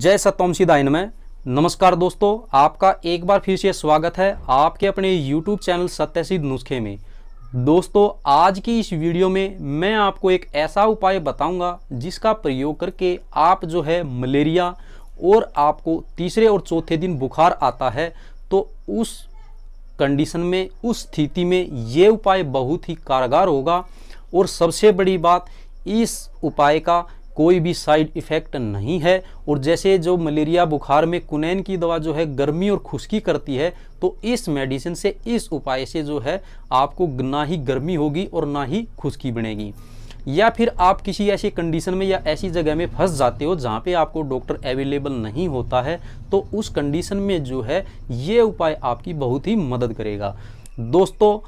जय सतोमसी दाइन में नमस्कार दोस्तों आपका एक बार फिर से स्वागत है आपके अपने YouTube चैनल सत्यसिद्ध नुस्खे में दोस्तों आज की इस वीडियो में मैं आपको एक ऐसा उपाय बताऊंगा जिसका प्रयोग करके आप जो है मलेरिया और आपको तीसरे और चौथे दिन बुखार आता है तो उस कंडीशन में उस स्थिति में ये उपाय बहुत ही कारगर होगा और सबसे बड़ी बात इस उपाय का कोई भी साइड इफ़ेक्ट नहीं है और जैसे जो मलेरिया बुखार में कुनैन की दवा जो है गर्मी और खुश्की करती है तो इस मेडिसिन से इस उपाय से जो है आपको ना ही गर्मी होगी और ना ही खुश्की बनेगी या फिर आप किसी ऐसी कंडीशन में या ऐसी जगह में फंस जाते हो जहाँ पे आपको डॉक्टर अवेलेबल नहीं होता है तो उस कंडीशन में जो है ये उपाय आपकी बहुत ही मदद करेगा दोस्तों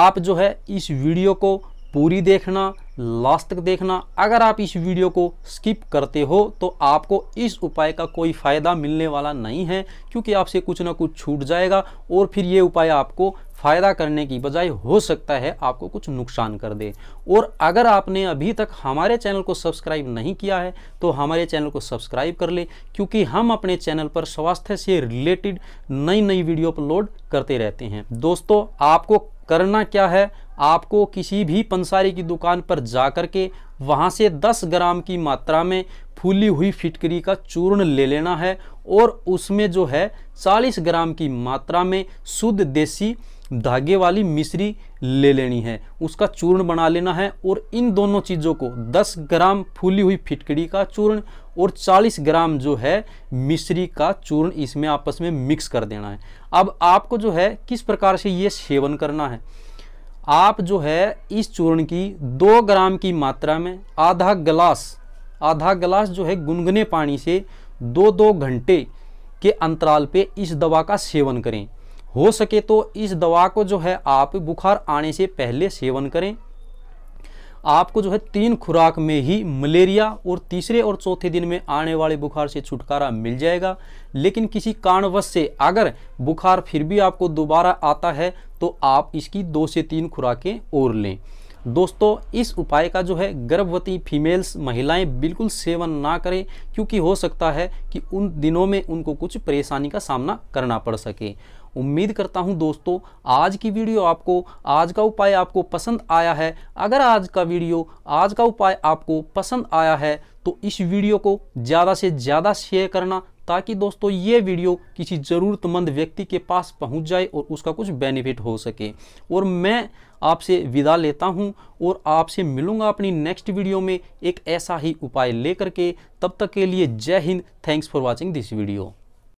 आप जो है इस वीडियो को पूरी देखना लास्ट तक देखना अगर आप इस वीडियो को स्किप करते हो तो आपको इस उपाय का कोई फ़ायदा मिलने वाला नहीं है क्योंकि आपसे कुछ ना कुछ छूट जाएगा और फिर ये उपाय आपको फ़ायदा करने की बजाय हो सकता है आपको कुछ नुकसान कर दे और अगर आपने अभी तक हमारे चैनल को सब्सक्राइब नहीं किया है तो हमारे चैनल को सब्सक्राइब कर ले क्योंकि हम अपने चैनल पर स्वास्थ्य से रिलेटेड नई नई वीडियो अपलोड करते रहते हैं दोस्तों आपको करना क्या है आपको किसी भी पंसारी की दुकान पर जा कर के वहाँ से 10 ग्राम की मात्रा में फूली हुई फिटकरी का चूर्ण ले लेना है और उसमें जो है 40 ग्राम की मात्रा में शुद्ध देसी धागे वाली मिश्री ले लेनी है उसका चूर्ण बना लेना है और इन दोनों चीज़ों को 10 ग्राम फूली हुई फिटकड़ी का चूर्ण और 40 ग्राम जो है मिश्री का चूर्ण इसमें आपस में मिक्स कर देना है अब आपको जो है किस प्रकार से ये सेवन करना है आप जो है इस चूर्ण की दो ग्राम की मात्रा में आधा गिलास आधा गिलास जो है गुनगुने पानी से दो दो घंटे के अंतराल पे इस दवा का सेवन करें हो सके तो इस दवा को जो है आप बुखार आने से पहले सेवन करें आपको जो है तीन खुराक में ही मलेरिया और तीसरे और चौथे दिन में आने वाले बुखार से छुटकारा मिल जाएगा लेकिन किसी कारणवश से अगर बुखार फिर भी आपको दोबारा आता है तो आप इसकी दो से तीन खुराकें और लें दोस्तों इस उपाय का जो है गर्भवती फीमेल्स महिलाएं बिल्कुल सेवन ना करें क्योंकि हो सकता है कि उन दिनों में उनको कुछ परेशानी का सामना करना पड़ सके उम्मीद करता हूं दोस्तों आज की वीडियो आपको आज का उपाय आपको पसंद आया है अगर आज का वीडियो आज का उपाय आपको पसंद आया है तो इस वीडियो को ज़्यादा से ज़्यादा शेयर करना ताकि दोस्तों ये वीडियो किसी ज़रूरतमंद व्यक्ति के पास पहुंच जाए और उसका कुछ बेनिफिट हो सके और मैं आपसे विदा लेता हूं और आपसे मिलूंगा अपनी नेक्स्ट वीडियो में एक ऐसा ही उपाय लेकर के तब तक के लिए जय हिंद thanks for watching this video